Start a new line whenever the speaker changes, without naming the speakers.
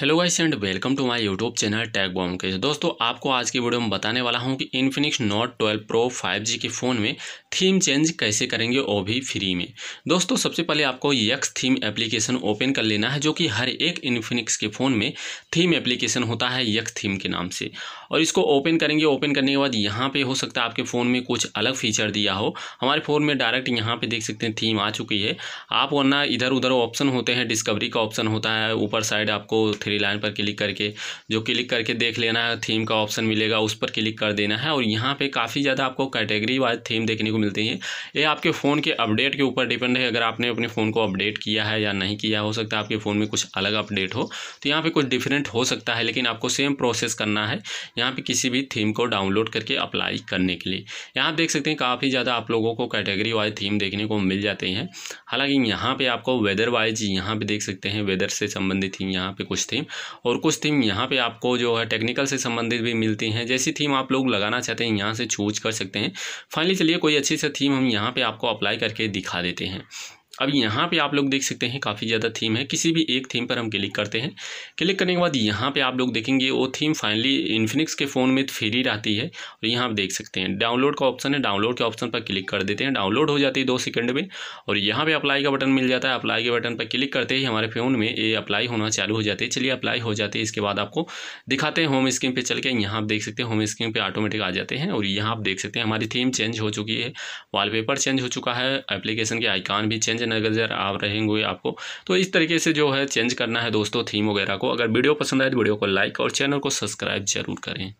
hello guys and welcome to my YouTube channel Tag Bomb के दोस्तों आपको आज की वीडियो में बताने वाला हूं कि इन्फिनिक्स नोट 12 प्रो 5G के फ़ोन में थीम चेंज कैसे करेंगे वो भी फ्री में दोस्तों सबसे पहले आपको यक्स थीम एप्लीकेशन ओपन कर लेना है जो कि हर एक इन्फिनिक्स के फ़ोन में थीम एप्लीकेशन होता है यक्स थीम के नाम से और इसको ओपन करेंगे ओपन करने के बाद यहाँ पर हो सकता है आपके फ़ोन में कुछ अलग फीचर दिया हो हमारे फ़ोन में डायरेक्ट यहाँ पर देख सकते हैं थीम आ चुकी है आप वरना इधर उधर ऑप्शन होते हैं डिस्कवरी का ऑप्शन होता है ऊपर साइड आपको थ्री लाइन पर क्लिक करके जो क्लिक करके देख लेना है थीम का ऑप्शन मिलेगा उस पर क्लिक कर देना है और यहाँ पे काफ़ी ज़्यादा आपको कैटेगरी वाइज थीम देखने को मिलती है ये आपके फ़ोन के अपडेट के ऊपर डिपेंड है अगर आपने अपने फ़ोन को अपडेट किया है या नहीं किया हो सकता है आपके फ़ोन में कुछ अलग अपडेट हो तो यहाँ पर कुछ डिफरेंट हो सकता है लेकिन आपको सेम प्रोसेस करना है यहाँ पर किसी भी थीम को डाउनलोड करके अप्लाई करने के लिए यहाँ देख सकते हैं काफ़ी ज़्यादा आप लोगों को कैटेगरी वाइज थीम देखने को मिल जाती हैं हालाँकि यहाँ पर आपको वेदर वाइज यहाँ पर देख सकते हैं वेदर से संबंधित थीम यहाँ पर कुछ थी थीम और कुछ थीम यहाँ पे आपको जो है टेक्निकल से संबंधित भी मिलती हैं जैसी थीम आप लोग लगाना चाहते हैं यहाँ से चूज कर सकते हैं फाइनली चलिए कोई अच्छी सी थीम हम यहाँ पर आपको अप्लाई करके दिखा देते हैं अब यहाँ पे आप लोग देख सकते हैं काफ़ी ज़्यादा थीम है किसी भी एक थीम पर हम क्लिक करते हैं क्लिक करने के बाद यहाँ पे आप लोग देखेंगे वो थीम फाइनली इन्फिनिक्स के फ़ोन में फ्री रहती है और यहाँ आप देख सकते हैं डाउनलोड का ऑप्शन है डाउनलोड के ऑप्शन पर क्लिक कर देते हैं डाउनलोड हो जाती है दो सेकेंड में और यहाँ पर अप्लाई का बटन मिल जाता है अप्लाई के बटन पर क्लिक करते ही हमारे फ़ोन में ये अप्लाई होना चालू हो जाती है चलिए अप्लाई हो जाती है इसके बाद आपको दिखाते हैं होम स्क्रीन पर चल के यहाँ आप देख सकते हैं होम स्क्रीन पर ऑटोमेटिक आ जाते हैं और यहाँ आप देख सकते हैं हमारी थीम चेंज हो चुकी है वाल चेंज हो चुका है एप्लीकेशन के आइकान भी चेंज नज़र आप रहेंगे आपको तो इस तरीके से जो है चेंज करना है दोस्तों थीम वगैरह को अगर वीडियो पसंद आए तो वीडियो को लाइक और चैनल को सब्सक्राइब जरूर करें